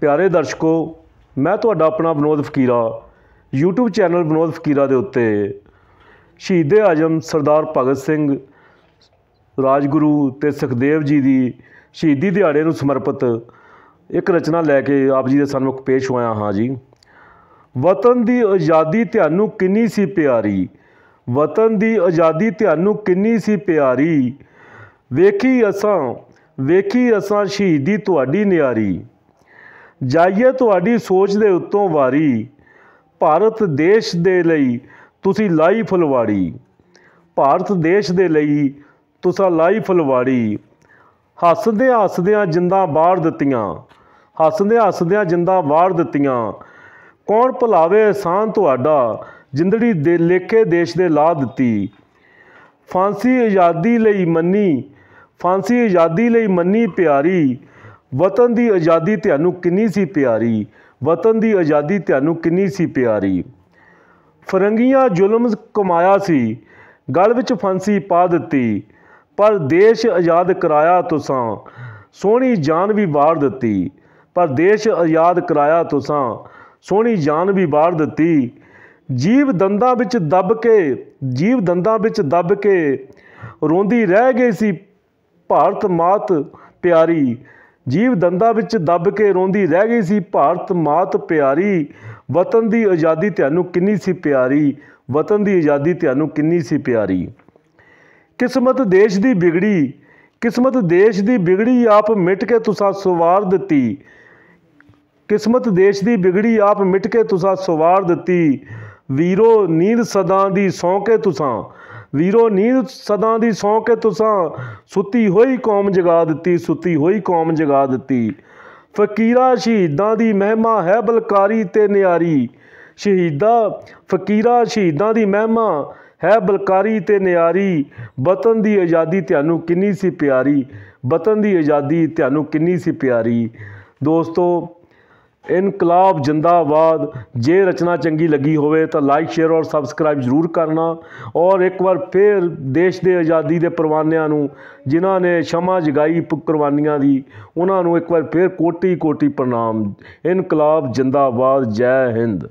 ਪਿਆਰੇ ਦਰਸ਼ਕੋ ਮੈਂ ਤੁਹਾਡਾ ਆਪਣਾ ਵਿਨੋਦ ਫਕੀਰਾ YouTube ਚੈਨਲ ਵਿਨੋਦ ਫਕੀਰਾ ਦੇ ਉੱਤੇ ਸ਼ਹੀਦੇ ਆਜਮ ਸਰਦਾਰ ਭਗਤ ਸਿੰਘ ਰਾਜਗੁਰੂ ਤੇ ਸੁਖਦੇਵ ਜੀ ਦੀ ਸ਼ਹੀਦੀ ਦਿਹਾੜੇ ਨੂੰ ਸਮਰਪਿਤ ਇੱਕ ਰਚਨਾ ਲੈ ਕੇ ਆਪ ਜੀ ਦੇ ਸਾਹਮਣੇ ਪੇਸ਼ ਹੋਇਆ ਹਾਂ ਜੀ ਵਤਨ ਦੀ ਆਜ਼ਾਦੀ ਤੁਹਾਨੂੰ ਕਿੰਨੀ ਸੀ ਪਿਆਰੀ ਵਤਨ ਦੀ ਆਜ਼ਾਦੀ ਤੁਹਾਨੂੰ ਕਿੰਨੀ ਸੀ ਪਿਆਰੀ ਵੇਖੀ ਅਸਾਂ ਵੇਖੀ ਅਸਾਂ ਸ਼ਹੀਦੀ ਤੁਹਾਡੀ ਨਿਆਰੀ ਜਾਈਏ ਤੁਹਾਡੀ ਸੋਚ ਦੇ ਉੱਤੋਂ ਵਾਰੀ ਭਾਰਤ ਦੇਸ਼ ਦੇ ਲਈ ਤੁਸੀਂ ਲਾਈ ਫੁਲਵਾੜੀ ਭਾਰਤ ਦੇਸ਼ ਦੇ ਲਈ ਤੁਸੀਂ ਲਾਈ ਫੁਲਵਾੜੀ ਹੱਸਦੇ ਹੱਸਦਿਆਂ ਜਿੰਦਾ ਬਾੜ ਦਿੱਤੀਆਂ ਹੱਸਦੇ ਹੱਸਦਿਆਂ ਜਿੰਦਾ ਬਾੜ ਦਿੱਤੀਆਂ ਕੌਣ ਭੁਲਾਵੇ ਅਹਿਸਾਨ ਤੁਹਾਡਾ ਜਿੰਦੜੀ ਦੇ ਲੇਖੇ ਦੇਸ਼ ਦੇ ਲਾ ਦਿੱਤੀ ਫਾਂਸੀ ਆਜ਼ਾਦੀ ਲਈ ਮੰਨੀ ਫਾਂਸੀ ਆਜ਼ਾਦੀ ਲਈ ਮੰਨੀ ਪਿਆਰੀ ਵਤਨ ਦੀ ਆਜ਼ਾਦੀ ਤੁਹਾਨੂੰ ਕਿੰਨੀ ਸੀ ਪਿਆਰੀ ਵਤਨ ਦੀ ਆਜ਼ਾਦੀ ਤੁਹਾਨੂੰ ਕਿੰਨੀ ਸੀ ਪਿਆਰੀ ਫਰੰਗੀਆਂ ਜ਼ੁਲਮ ਕਮਾਇਆ ਸੀ ਗਲ ਵਿੱਚ ਫਾਂਸੀ ਪਾ ਦਿੱਤੀ ਪਰ ਦੇਸ਼ ਆਜ਼ਾਦ ਕਰਾਇਆ ਤੁਸਾਂ ਸੋਹਣੀ ਜਾਨ ਵੀ ਵਾਰ ਦਿੱਤੀ ਪਰ ਦੇਸ਼ ਆਜ਼ਾਦ ਕਰਾਇਆ ਤੁਸਾਂ ਸੋਹਣੀ ਜਾਨ ਵੀ ਵਾਰ ਦਿੱਤੀ ਜੀਵ ਦੰਦਾਂ ਵਿੱਚ ਦੱਬ ਕੇ ਜੀਵ ਦੰਦਾਂ ਵਿੱਚ ਦੱਬ ਕੇ ਰੋਂਦੀ ਰਹਿ ਗਈ ਸੀ ਭਾਰਤ ਮਾਤ ਪਿਆਰੀ ਜੀਵ ਦੰਦਾ ਵਿੱਚ ਦੱਬ ਕੇ ਰੋਂਦੀ ਰਹਿ ਗਈ ਸੀ ਭਾਰਤ ਮਾਤ ਪਿਆਰੀ ਵਤਨ ਦੀ ਆਜ਼ਾਦੀ ਤੁਹਾਨੂੰ ਕਿੰਨੀ ਸੀ ਪਿਆਰੀ ਵਤਨ ਦੀ ਆਜ਼ਾਦੀ ਤੁਹਾਨੂੰ ਕਿੰਨੀ ਸੀ ਪਿਆਰੀ ਕਿਸਮਤ ਦੇਸ਼ ਦੀ ਵਿਗੜੀ ਕਿਸਮਤ ਦੇਸ਼ ਦੀ ਵਿਗੜੀ ਆਪ ਮਿਟ ਕੇ ਤੁਸਾਂ ਸਵਾਰ ਦਿੱਤੀ ਕਿਸਮਤ ਦੇਸ਼ ਦੀ ਵਿਗੜੀ ਆਪ ਮਿਟ ਕੇ ਤੁਸਾਂ ਸਵਾਰ ਦਿੱਤੀ ਵੀਰੋ ਨੀਂਦ ਸਦਾ ਦੀ ਸੌਂ ਕੇ ਤੁਸਾਂ ਵੀਰੋ ਨੀਂਦ ਸਦਾ ਦੀ ਸੌਂ ਕੇ ਤੁਸਾਂ ਸੁੱਤੀ ਹੋਈ ਕੌਮ ਜਗਾ ਦਿੱਤੀ ਸੁੱਤੀ ਹੋਈ ਕੌਮ ਜਗਾ ਦਿੱਤੀ ਫਕੀਰਾ ਸ਼ਹੀਦਾਂ ਦੀ ਮਹਿਮਾ ਹੈ ਬਲਕਾਰੀ ਤੇ ਨਿਆਰੀ ਸ਼ਹੀਦਾ ਫਕੀਰਾ ਸ਼ਹੀਦਾਂ ਦੀ ਮਹਿਮਾ ਹੈ ਬਲਕਾਰੀ ਤੇ ਨਿਆਰੀ ਵਤਨ ਦੀ ਆਜ਼ਾਦੀ ਤੁਹਾਨੂੰ ਕਿੰਨੀ ਸੀ ਪਿਆਰੀ ਵਤਨ ਦੀ ਆਜ਼ਾਦੀ ਤੁਹਾਨੂੰ ਕਿੰਨੀ ਸੀ ਪਿਆਰੀ ਦੋਸਤੋ ਇਨਕਲਾਬ ਜਿੰਦਾਬਾਦ ਜੇ ਰਚਨਾ ਚੰਗੀ ਲੱਗੀ ਹੋਵੇ ਤਾਂ ਲਾਈਕ ਸ਼ੇਅਰ ਔਰ ਸਬਸਕ੍ਰਾਈਬ ਜ਼ਰੂਰ ਕਰਨਾ ਔਰ ਇੱਕ ਵਾਰ ਫੇਰ ਦੇਸ਼ ਦੇ ਆਜ਼ਾਦੀ ਦੇ ਪਰਵਾਨਿਆਂ ਨੂੰ ਜਿਨ੍ਹਾਂ ਨੇ ਸ਼ਮਾ ਜਗਾਈ ਕੁਰਬਾਨੀਆਂ ਦੀ ਉਹਨਾਂ ਨੂੰ ਇੱਕ ਵਾਰ ਫੇਰ ਕੋਟੀ ਕੋਟੀ ਪ੍ਰਣਾਮ ਇਨਕਲਾਬ ਜਿੰਦਾਬਾਦ ਜੈ ਹਿੰਦ